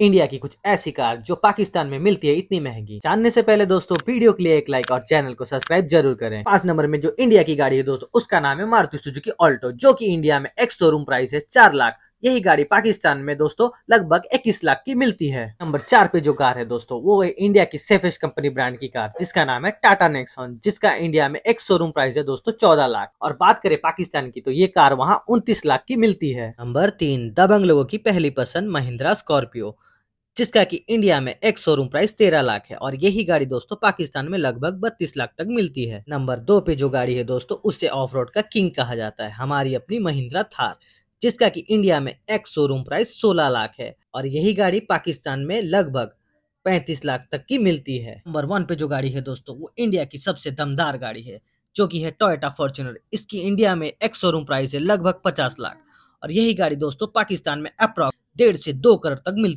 India की कुछ ऐसी कार जो पाकिस्तान में मिलती है इतनी महंगी जानने से पहले दोस्तों वीडियो के लिए एक लाइक और चैनल को सब्सक्राइब जरूर करें पांच नंबर में जो इंडिया की गाड़ी है दोस्तों उसका नाम है मारुति सुजुकी ऑल्टो जो कि इंडिया में एक्स शोरूम प्राइस है चार लाख यही गाड़ी पाकिस्तान में दोस्तों लगभग 21 लाख की मिलती है नंबर चार पे जो कार है दोस्तों वो है इंडिया की सेफेस्ट कंपनी ब्रांड की कार जिसका नाम है टाटा नेक्सॉन जिसका इंडिया में एक शोरूम प्राइस है दोस्तों 14 लाख और बात करें पाकिस्तान की तो ये कार वहाँ 29 लाख की मिलती है नंबर तीन दबंग लोगों की पहली पसंद महिंद्रा स्कॉर्पियो जिसका कि इंडिया में एक शोरूम प्राइस तेरह लाख है और यही गाड़ी दोस्तों पाकिस्तान में लगभग बत्तीस लाख तक मिलती है नंबर दो पे जो गाड़ी है दोस्तों उससे ऑफ रोड का किंग कहा जाता है हमारी अपनी महिंद्रा थार जिसका कि इंडिया में एक शोरूम प्राइस सोलह लाख है और यही गाड़ी पाकिस्तान में लगभग पैंतीस लाख तक की मिलती है नंबर वन पे जो गाड़ी है दोस्तों वो इंडिया की सबसे दमदार गाड़ी है जो कि है टोयोटा फॉर्चुनर इसकी इंडिया में एक शोरूम प्राइस है लगभग पचास लाख और यही गाड़ी दोस्तों पाकिस्तान में अप्रॉक्स डेढ़ से दो करोड़ तक मिलती